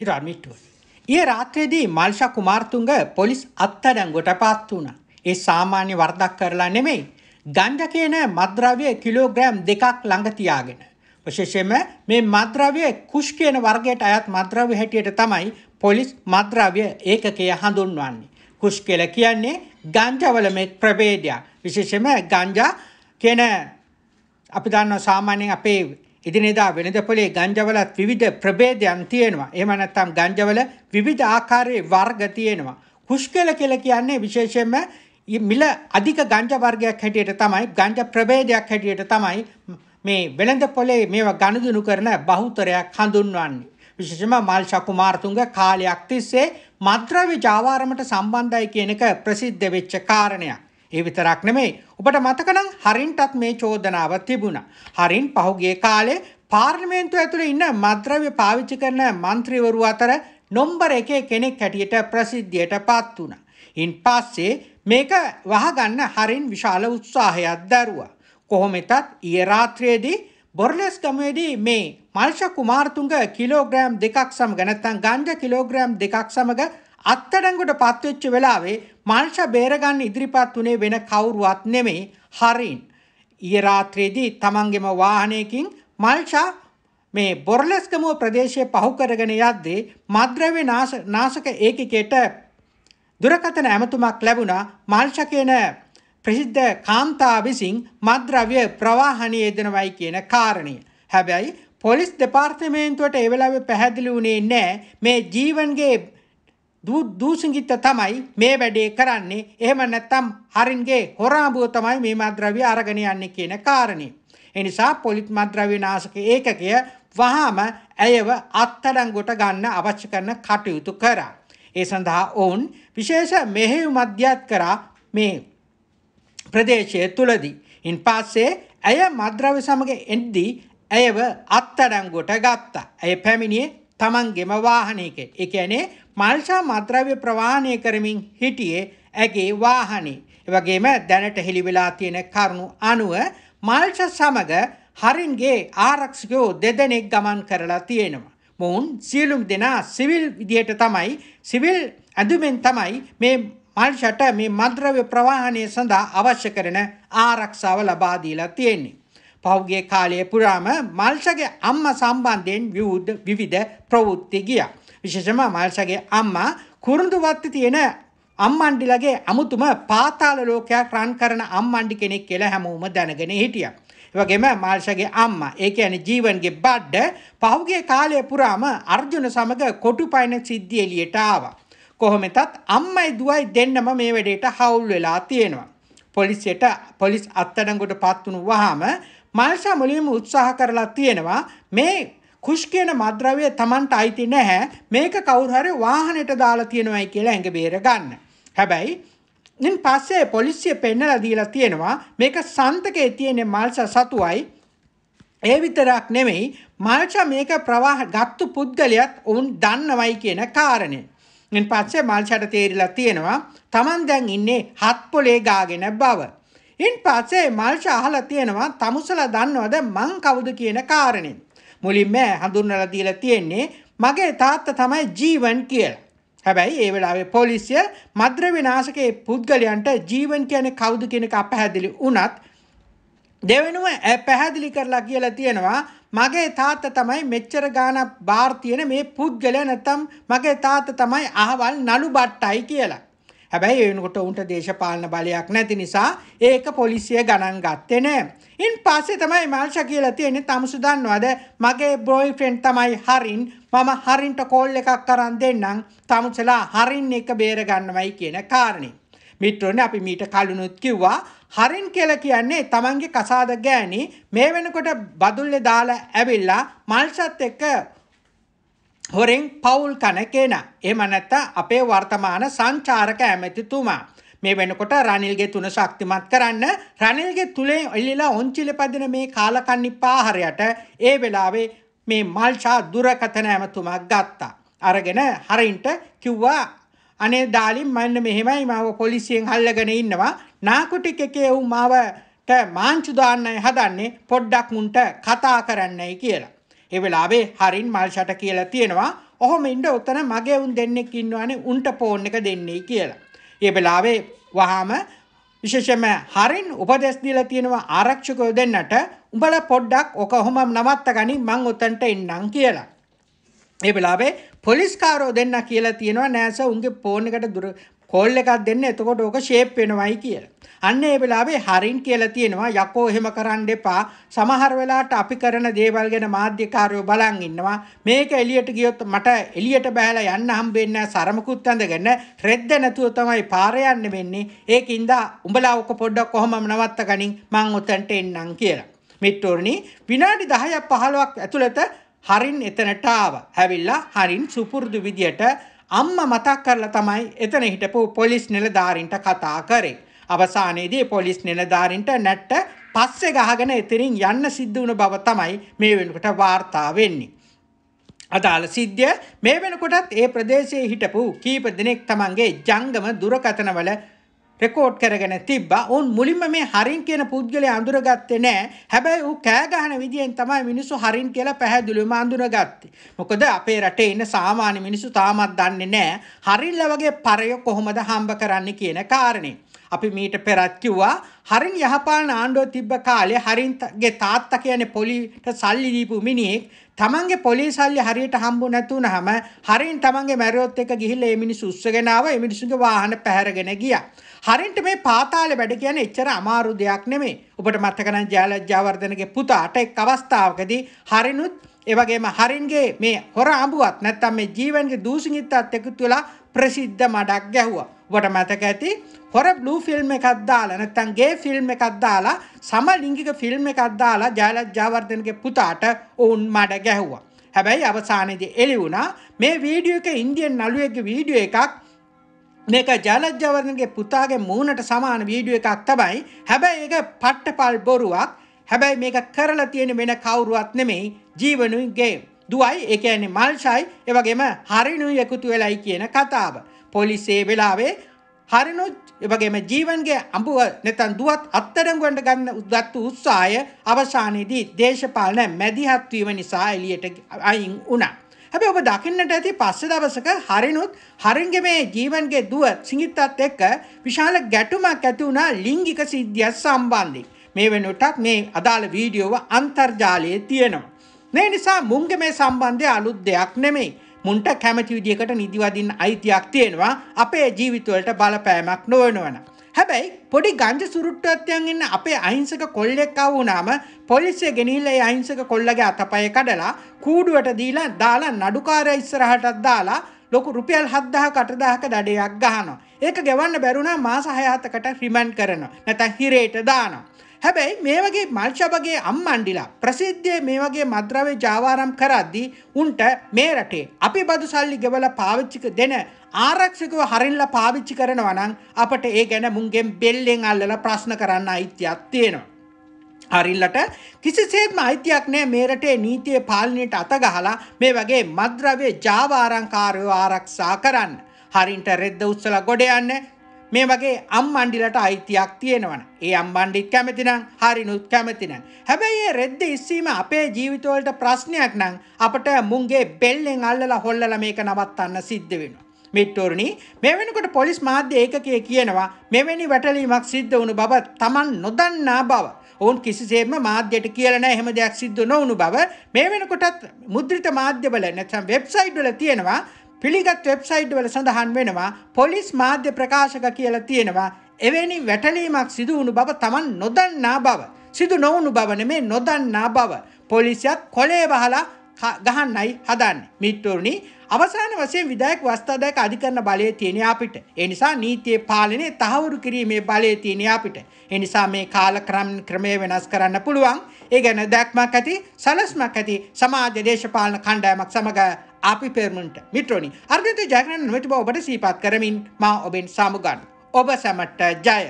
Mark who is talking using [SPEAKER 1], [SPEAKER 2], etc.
[SPEAKER 1] හිරාමිට්ටුව. ඒ රාත්‍රයේදී මල්ෂා කුමාර්තුංග police අත්අඩංගුවට පාත් වුණා. ඒ සාමාන්‍ය වරදක් කරලා නෙමෙයි. ගංජා කියන මත්ද්‍රව්‍ය කිලෝග්‍රෑම් දෙකක් ළඟ තියාගෙන. විශේෂයෙන්ම මේ මත්ද්‍රව්‍ය කුෂ් කියන වර්ගයට අයත් මත්ද්‍රව්‍ය හැටියට තමයි පොලිස් මත්ද්‍රව්‍ය ඒකකය හඳුන්වන්නේ. කුෂ් කියලා කියන්නේ ගංජාවල මේ ප්‍රභේදය. විශේෂයෙන්ම ගංජා කියන අපි දන්නවා සාමාන්‍යයෙන් අපේ එදිනෙදා වෙළඳ පොලේ ගංජවලත් විවිධ ප්‍රභේදයන් තියෙනවා. එහෙම නැත්නම් ගංජවල විවිධ ආකාරයේ වර්ග තියෙනවා. හුස්කල කියලා කියන්නේ විශේෂයෙන්ම මිල අධික ගංජා වර්ගයක් හැටියට තමයි ගංජා ප්‍රභේදයක් හැටියට තමයි මේ වෙළඳ පොලේ මේවා ගනුදෙනු කරන බහුතරයක් හඳුන්වන්නේ. විශේෂම මල්ෂා කුමාරතුංග කාලයක් තිස්සේ මත්ද්‍රව්‍ය ජාවාරමට සම්බන්ධයි කියන එක ප්‍රසිද්ධ වෙච්ච කාරණයක්. ඒ විතරක් නෙමෙයි ඔබට මතකනම් හරින්ටත් මේ චෝදනාව තිබුණා. හරින් පහුගිය කාලේ පාර්ලිමේන්තුව ඇතුළේ ඉන්න මද්‍රව්‍ය පාවිච්චි කරන മന്ത്രിවරු අතර නොම්බර එකේ කෙනෙක් හැටියට ප්‍රසිද්ධියට පත් වුණා. ඉන් පස්සේ මේක වහගන්න හරින් විශාල උත්සාහයක් දැරුවා. කොහොමෙතත් ඊයේ රාත්‍රියේදී බොර්ලස් ගමේදී මේ මල්ෂ කුමාරතුංග කිලෝග්‍රෑම් දෙකක් සමග නැත්නම් ගංජා කිලෝග්‍රෑම් දෙකක් සමග අත්තඩංගුට පත්වෙච්ච වෙලාවේ මංශ බේරගන්න ඉදිරිපත් වුණේ වෙන කවුරුවත් නෙමේ හරින්. ඊය රාත්‍රයේදී තමන්ගෙම වාහනයකින් මල්ෂා මේ බොරලස්කමුව ප්‍රදේශය පහු කරගෙන යද්දී මද්‍රව්‍ය නාශක ඒකිකයට දුරකථන ඇමතුමක් ලැබුණා මල්ෂා කියන ප්‍රසිද්ධ කාන්තා විසින් මද්‍රව්‍ය ප්‍රවාහණය යෙදෙනවයි කියන කාරණය. හැබැයි පොලිස් දෙපාර්තමේන්තුවට ඒ වෙලාවේ පැහැදිලි වුණේ නැහැ මේ ජීවන්ගේ දූෂිංගිත තමයි මේ වැඩේ කරන්නේ එහෙම නැත්තම් හරින්ගේ හොරාඹුව තමයි මේ මද්‍රව්‍ය අරගෙන යන්නේ කියන කාරණේ. එනිසා පොලිත් මද්‍රව්‍ය නාශක ඒකකය වහාම ඇයව අත්අඩංගුවට ගන්න අවශ්‍ය කරන කටයුතු කරා. ඒ සඳහා ඔවුන් විශේෂ මෙහෙයුමක් දියත් කරා මේ ප්‍රදේශය තුලදී. ඉන් පස්සේ ඇය මද්‍රව්‍ය සමග එද්දී ඇයව අත්අඩංගුවට ගත්තා. ඇය පැමිණියේ තමන්ගේම වාහනයක. ඒ කියන්නේ මාංශා මත්ද්‍රව්‍ය ප්‍රවාහනය කරමින් හිටියේ ඇගේ වාහනේ. වගේම දැනට හෙළිවෙලා තියෙන කරුණු අනුව මාල්ෂ සමග හරින්ගේ ආරක්ෂකයෝ දෙදෙනෙක් ගමන් කරලා තියෙනවා. මොවුන් සියලුම් දෙනා සිවිල් විදිහට තමයි සිවිල් ඇඳුමෙන් තමයි මේ මල්ෂට මේ මද්‍රව්‍ය ප්‍රවාහනය සඳහා අවශ්‍ය කරන ආරක්ෂාව ලබා දීලා තියෙන්නේ. පහුගිය කාලයේ පුරාම මල්සගේ අම්මා සම්බන්ධයෙන් විවිධ විවිධ ප්‍රවෘත්ති ගියා. විශේෂම මල්සගේ අම්මා කුරුඳුවත්ති තියෙන අම්මණ්ඩිලගේ අමුතුම පාතාල ලෝකයක් රන් කරන අම්මණ්ඩි කෙනෙක් කියලා හැමෝම දැනගෙන හිටියා. වගේම මාල්ෂගේ අම්මා ඒ කියන්නේ ජීවන්ගේ බඩ පහුගිය කාලය පුරාම අර්ජුන සමග කොටුපයින් සිද්ධිය එළියට ආවා. කොහොමෙතත් අම්මයි දුවයි දෙන්නම මේ වැඩේට හවුල් වෙලා තියෙනවා. පොලිසියට පොලිස් අත්අඩංගුවට පත් වුණු වහාම මල්සා මුලින්ම උත්සාහ කරලා තියෙනවා මේ කුෂ් කියන මද්‍රව්‍ය Tamanට අයිති නැහැ මේක කවුරු හරි වාහනයට දාලා තියෙනවයි කියලා ඇඟ බේර ගන්න. හැබැයි ඉන් පස්සේ පොලිසිය පෙන්නලා දීලා තියෙනවා මේක සන්තකේ තියෙන මල්සා සතුවයි ඒ විතරක් නෙමෙයි මල්චා මේක ප්‍රවාහ ගත්තු පුද්ගලයාත් ඔවුන් දන්නවයි කියන කාරණේ. ඉන් පස්සේ මල්චාට තේරිලා තියෙනවා Taman දැන් ඉන්නේ හත් පොලේ ගාගෙන බව. ඉන් පස්සේ මල්ෂ අහලා තියෙනවා තමුසලා දන්නවද මං කවුද කියන කාරණේ. මුලින්ම හඳුන්වලා දීලා තියෙන්නේ මගේ තාත්තා තමයි ජීවන් කියලා. හැබැයි ඒ වෙලාවේ පොලිසිය මද්‍රව්‍ය නාශකයේ පුද්ගලයන්ට ජීවන් කියන්නේ කවුද කියන එක අපැහැදිලි වුණත් දෙවෙනුව පැහැදිලි කරලා කියලා තියෙනවා මගේ තාත්තා තමයි මෙච්චර ගාණක් බාර් තියෙන මේ පුද්ගලයා නැත්තම් මගේ තාත්තා තමයි අහවල් නළු බට්ටයි කියලා. හැබැයි එනකොට උන්ට දේශපාලන බලයක් නැති නිසා ඒක පොලිසිය ගණන් ගත්තේ නෑ. ඉන් පස්සේ තමයි මල්ෂ කියලා තියෙන්නේ තමුසු දන්නවද මගේ බොයි ෆ්‍රෙන්ඩ් තමයි හරින් මම හරින්ට කෝල් එකක් කරන් දෙන්නම් තමුසලා හරින් එක බේරගන්නවයි කියන කාරණේ. මිත්‍රෝනේ අපි මීට කලුණුත් කිව්වා හරින් කියලා කියන්නේ තමන්ගේ කසාද ගෑණි මේ වෙනකොට බදුල්ලේ දාලා ඇවිල්ලා මල්ෂත් එක්ක හොරෙන් පවුල් කන කෙන. එම නැත්ත අපේ වර්තමාන සංචාරක ඇමැතිතුමා. මේ වෙනකොට රනිල්ගේ තුන ශක්තිමත් කරන්න රනිල්ගේ තුළේ එල්ලිලා ඔංචිල පදින මේ කාලකන්නි පාහරයට ඒ වෙලාවේ මේ මල්ෂා දුරකතන ඇමතුමක් ගත්තා. අරගෙන හරින්ට කිව්වා අනේ දාලින් මන්න මෙහෙමයි මාව පොලිසියෙන් හල්ලගෙන ඉන්නවා නාකුටික එකේ වුන් මාවට මාංචුදාන්නයි හදන්නේ පොඩ්ඩක් මුන්ට කතා කරන්නයි කියලා. ඒ වෙලාවේ හරින් මල්ෂට කියලා තියෙනවා ඔහොම ඉන්ඩ ඔතන මගේ උන් දෙන්නෙක් ඉන්නවානේ උන්ට පෝන් එක දෙන්නේ කියලා. ඒ වෙලාවේ වහාම විශේෂම හරින් උපදෙස්දිල තියෙනවා ආරක්ෂකයෝ දෙන්නට උඹල පොඩ්ඩක් ඕක හොම නවත්ත ගනි මං ඔතන්ට එන්නම් කියලා. ඒ වෙලාවේ පොලිස්කාරෝ දෙන්න කියලා තියෙනවා නෑස උන්ගේ ෆෝන් එකට දුර කෝල් එකක් දෙන්න එතකොට ඕක ෂේප් වෙනවයි කියලා. අන්න ඒ වෙලාවේ හරින් කියලා තියෙනවා යකෝ එහෙම කරන්න එපා. සමහර වෙලාවට අපි කරන දේවල් ගැන මාධ්‍යකාරයෝ බලන් ඉන්නවා. මේක එළියට ගියොත් මට එළියට බහැලා යන්න හම්බෙන්නේ නැහැ. සරමකුත් ඇඳගෙන රෙද්ද නැතුව තමයි පාර යන්න වෙන්නේ. ඒකින්ද උඹලා ඔක පොඩ්ඩක් කොහොමම නවත්ත ගනින් මං උතන්ට එන්නම් කියලා. මිත්‍රෝනි විනාඩි 10ක් 15ක් ඇතුළත හරින් එතනට ආවා. හැවිල්ලා හරින් සුපුරුදු විදියට අම්ම මතක් කරලා තමයි එතන හිටපු පොලිස් නිලධාරින්ට කතා කරේ. අවසානයේදී පොලිස් නිලධාරින්ට නැට්ට පස්සේ ගහගෙන එතරින් යන්න සිද්ධ වුණ බව තමයි මේ වෙනකොට වාර්තා වෙන්නේ. අදාළ සිද්ධිය මේ වෙනකොටත් ඒ ප්‍රදේශයේ හිටපු කීප දෙනෙක් තමන්ගේ ජංගම දුරකථනවල රෙකෝඩ් කරගෙන තිබ්බා. උන් මුලින්ම මේ හරින් කියන පුද්ගලයා අඳුරගත්තේ නැහැ. හැබැයි ඌ කෑ ගහන විදියෙන් තමයි මිනිස්සු හරින් කියලා පැහැදිලිවම අඳුරගත්තේ. මොකද අපේ රටේ ඉන්න සාමාන්‍ය මිනිස්සු තාමත් දන්නේ නැහැ හරිල්ල වගේ පරය කොහොමද හම්බ කරන්නේ කියන කාරණේ. අපි මීට පෙරත් කිව්වා හරින් යහපාලන ආණ්ඩුව තිබ්බ කාලේ හරින්ගේ තාත්තා කියන්නේ පොලිට සල්ලි දීපු මිනිහෙක් තමන්ගේ පොලිස් සල්ලි හරියට හම්බු නැතුනහම හරින් තමන්ගේ මැරියොත් එක ගිහිල්ලා මේ මිනිස්සු උස්සගෙන ආවා මේ මිනිස්සුගේ වාහන පැහැරගෙන ගියා. හරින්ට මේ පාතාලේ වැඩ කියන්නේ එච්චර අමාරු දෙයක් නෙමෙයි. ඔබට මතක නම් ජයලජ්ජාවර්ධනගේ පුතාට එක් අවස්ථාවකදී හරිනුත් ඒවගේම හරින්ගේ මේ හොර අඹුවත් නැත්තම් මේ ජීවන්ගේ දූෂණිතත් එකතු වෙලා ප්‍රසිද්ධ මඩක් ගැහුවා. වට මතක ඇති හොර බ්ලූ ෆිල්ම් එකක් දාලා නැත්තම් ගේ ෆිල්ම් එකක් දාලා සම ලිංගික ෆිල්ම් එකක් දාලා ජයලත් ජයවර්ධනගේ පුතාට ඔවුන් මඩ ගැහුවා. හැබැයි අවසානයේදී එළි වුණා මේ වීඩියෝ එක ඉන්දියන් නළුවෙක්ගේ වීඩියෝ එකක් මේක ජයලත් ජයවර්ධනගේ පුතාගේ මූණට සමාන වීඩියෝ එකක් තමයි. හැබැයි ඒක පට්ටපල් බොරුවක්. හැබැයි මේක කරලා තියෙන වෙන කවුරුවත් නෙමෙයි ජීවනුයි ගේම්. දුවයි ඒ කියන්නේ මල්ෂයි ඒ වගේම හරිනුයි එකතු වෙලයි කියන කතාව. පොලිසේ වෙලාවේ හරිනුත් එවගේම ජීවන්ගේ අඹුව නැතන් දුවත් අත්තරංගුවන්ට ගන්න උද්දත්තු උත්සාහය අවසානයේදී දේශපාලන මැදිහත්වීම නිසා එළියට අයින් වුණා. හැබැයි ඔබ දකින්නට ඇති පස්සේ දවසක හරිනුත් හරින්ගේ මේ ජීවන්ගේ දුව සිඟිත්තත් එක්ක විශාල ගැටුමක් ඇති වුණා ලිංගික සිද්ධිය සම්බන්ධයෙන්. මේ වෙනුවටත් මේ අදාළ වීඩියෝව අන්තර්ජාලයේ තියෙනවා. මේ නිසා මුංගේ මේ සම්බන්ධය අලුත් දෙයක් නෙමෙයි. මුන්ට කැමති විදිකට නිදිවදින්න අයිතියක් තියෙනවා අපේ ජීවිතවලට බලපෑමක් නොවනවන. හැබැයි පොඩි ගංජ සුරුට්ටත්යන් ඉන්න අපේ අහිංසක කොල්ලෙක්කව වුනාම පොලිසිය ගෙනහිල්ල අහිංසක කොල්ලගේ අතපය කඩලා කූඩුවට දීලා දාලා නඩුකාර ඉස්සරහටත් දාලා ලොකු රුපියල් හද්දාහ කටදාහක දඩයක් ගහනවා. ඒක ගෙවන්න බැරුණා මාස හයාතකට රිමන්් කරනවා නැත හිරේට දානවා. හැබැයි මේ වගේ මල්ෂබගේ අම්මන්ඩිලා ප්‍රසිද්ධිය මේ වගේ මද්‍රවේ ජාවාරම් කරද්දී උන්ට මේ රටේ අපි බදු සල්ලි ගෙවල පාවිච්චික දෙන ආරක්ෂකව හරිල්ල පාවිච්චි කරනවනං අපට ඒ ගැන මුන්ගෙන් බෙල්ලෙන් අල්ලල ප්‍රශ්න කරන්න අයිතියක් තියෙනවා. හරිල්ලට කිසිසේත්ම අයිතියක් නෑ මේරටේ නීතිය පාලනයට අතගහලා මේ වගේ මද්‍රවේ ජාවාරංකාරයෝ ආරක්ෂා කරන්න. හරින්ට රෙද්ද උත්සල ගොඩයන්න මේ වගේ අම් අන්ඩිලට අයිතියක් තියෙනවන ඒ අම්බන්්ඩිත් කැමතිනම් හරි නුත් කැමතිනම් හැබැයි ඒ රෙද්ද ඉස්සීම අපේ ජීවිතවලට ප්‍රශ්නයක් නං අපට මුන්ගේ බෙල්ලෙන් අල්ලල හොල්ලල මේක නවත්තන්න සිද්ධ වෙනවා. මිට්ටෝරණි මෙවැනිකොට පොලිස් මාධ්‍ය ඒකකය කියනවා මෙවැනි වැටලීමක් සිද්ධ වුණු බව තමන් නොදන්නා බව. ඔවුන් කිසිසේම මාධ්‍යයට කියලන එහෙම දෙයක් සිද්ධ නොවුණු බව මේ වෙනකොටත් මුද්‍රිත මාධ්‍යවල නැත්නම් වෙබ්සයිට් වල තියෙනවා පිළිගත් වෙබ්සයිට් වල සඳහන් වෙනවා පොලිස් මාධ්‍ය ප්‍රකාශක කියලා තියෙනවා එවැනි වැටලීමක් සිදුවුණු බව තමන් නොදන්නා බව සිදු නොවුණු බවන මේ නොදන්නා බව පොලිසියක් කොලේ බහලා ගහන්නයි හදන්න මිට්ටෝරණි අවසාන වසයෙන් විදායක් වස්ථාදායක අධිකරන බලය තියෙන අපිට. එනිසා නීතිය පාලනය තහවුරු කිරීමේ බලය තියෙන අපිට. එනිසා මේ කාල ක්‍රම් ක්‍රමය වෙනස් කරන්න පුළුවන්. ඒ ගැන දැක්මක් ඇති සලස්මක් ඇති සමාජ දේශපාලන කණ්ඩායමක් සමඟ අපි පෙරමන්ට මිට්‍රෝනි අර්ගත ජයගන නොමැති බව ඔබට සීපත් කරමින් මා ඔබෙන් සාමුගන් ඔබ සැමට ජය!